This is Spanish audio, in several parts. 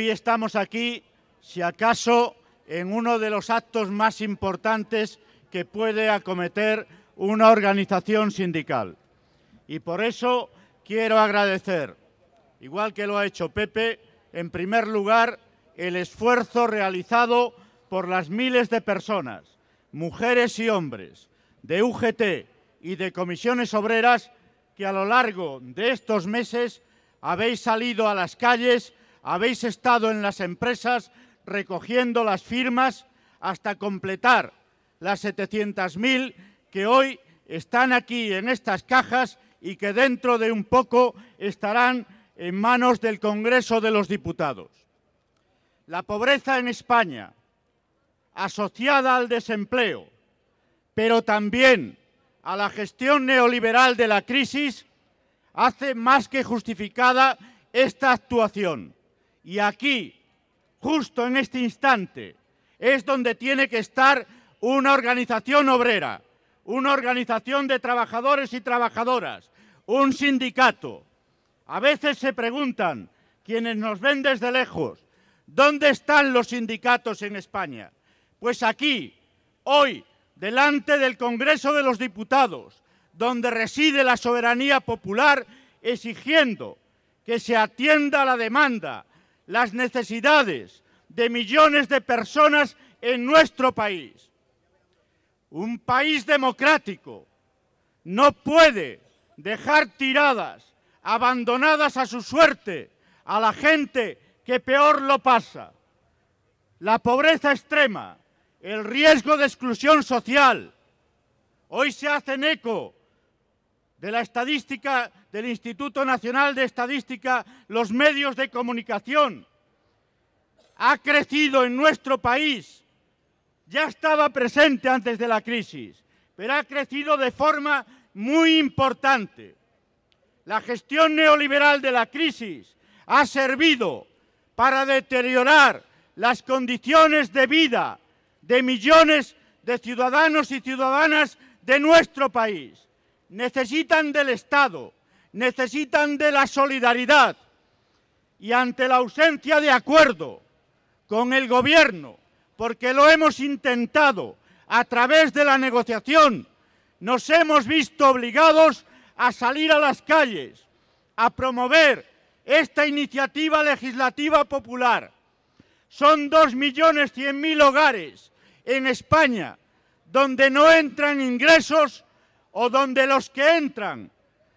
Hoy estamos aquí, si acaso, en uno de los actos más importantes que puede acometer una organización sindical. Y por eso quiero agradecer, igual que lo ha hecho Pepe, en primer lugar, el esfuerzo realizado por las miles de personas, mujeres y hombres, de UGT y de comisiones obreras que a lo largo de estos meses habéis salido a las calles habéis estado en las empresas recogiendo las firmas hasta completar las 700.000 que hoy están aquí en estas cajas y que dentro de un poco estarán en manos del Congreso de los Diputados. La pobreza en España, asociada al desempleo, pero también a la gestión neoliberal de la crisis, hace más que justificada esta actuación. Y aquí, justo en este instante, es donde tiene que estar una organización obrera, una organización de trabajadores y trabajadoras, un sindicato. A veces se preguntan quienes nos ven desde lejos, ¿dónde están los sindicatos en España? Pues aquí, hoy, delante del Congreso de los Diputados, donde reside la soberanía popular, exigiendo que se atienda la demanda las necesidades de millones de personas en nuestro país. Un país democrático no puede dejar tiradas, abandonadas a su suerte, a la gente que peor lo pasa. La pobreza extrema, el riesgo de exclusión social, hoy se hacen eco de la estadística del Instituto Nacional de Estadística, los medios de comunicación. Ha crecido en nuestro país, ya estaba presente antes de la crisis, pero ha crecido de forma muy importante. La gestión neoliberal de la crisis ha servido para deteriorar las condiciones de vida de millones de ciudadanos y ciudadanas de nuestro país necesitan del Estado, necesitan de la solidaridad y ante la ausencia de acuerdo con el Gobierno, porque lo hemos intentado a través de la negociación, nos hemos visto obligados a salir a las calles, a promover esta iniciativa legislativa popular. Son 2.100.000 hogares en España donde no entran ingresos o donde los que entran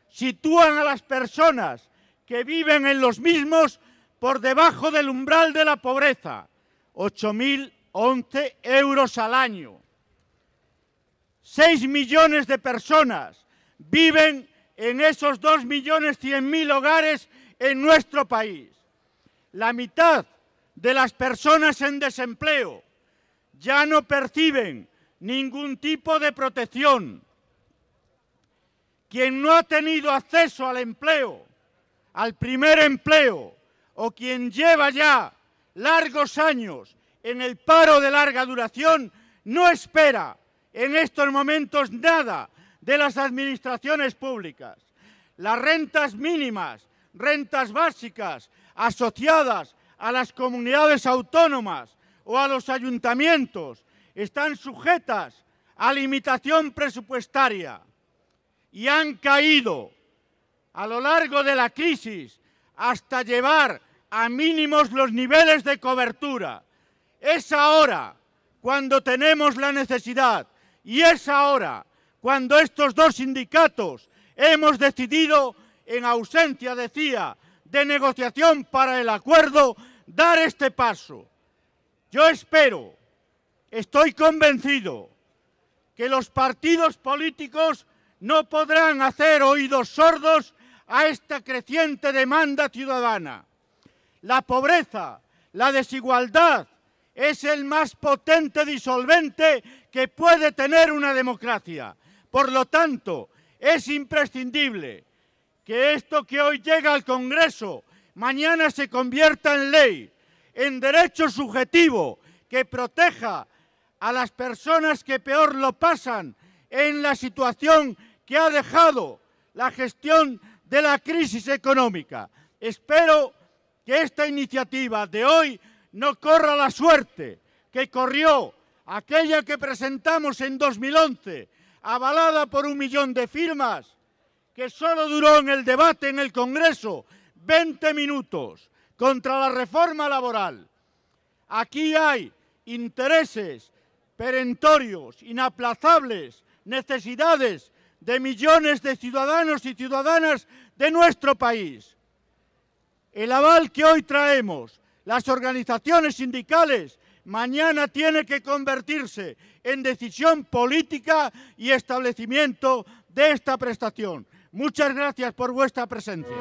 sitúan a las personas que viven en los mismos por debajo del umbral de la pobreza, 8.011 euros al año. Seis millones de personas viven en esos 2.100.000 hogares en nuestro país. La mitad de las personas en desempleo ya no perciben ningún tipo de protección quien no ha tenido acceso al empleo, al primer empleo, o quien lleva ya largos años en el paro de larga duración, no espera en estos momentos nada de las administraciones públicas. Las rentas mínimas, rentas básicas, asociadas a las comunidades autónomas o a los ayuntamientos, están sujetas a limitación presupuestaria y han caído a lo largo de la crisis hasta llevar a mínimos los niveles de cobertura. Es ahora cuando tenemos la necesidad y es ahora cuando estos dos sindicatos hemos decidido, en ausencia, decía, de negociación para el acuerdo, dar este paso. Yo espero, estoy convencido, que los partidos políticos no podrán hacer oídos sordos a esta creciente demanda ciudadana. La pobreza, la desigualdad, es el más potente disolvente que puede tener una democracia. Por lo tanto, es imprescindible que esto que hoy llega al Congreso mañana se convierta en ley, en derecho subjetivo que proteja a las personas que peor lo pasan en la situación que ha dejado la gestión de la crisis económica. Espero que esta iniciativa de hoy no corra la suerte que corrió aquella que presentamos en 2011, avalada por un millón de firmas, que solo duró en el debate en el Congreso 20 minutos contra la reforma laboral. Aquí hay intereses perentorios, inaplazables, necesidades de millones de ciudadanos y ciudadanas de nuestro país. El aval que hoy traemos, las organizaciones sindicales, mañana tiene que convertirse en decisión política y establecimiento de esta prestación. Muchas gracias por vuestra presencia.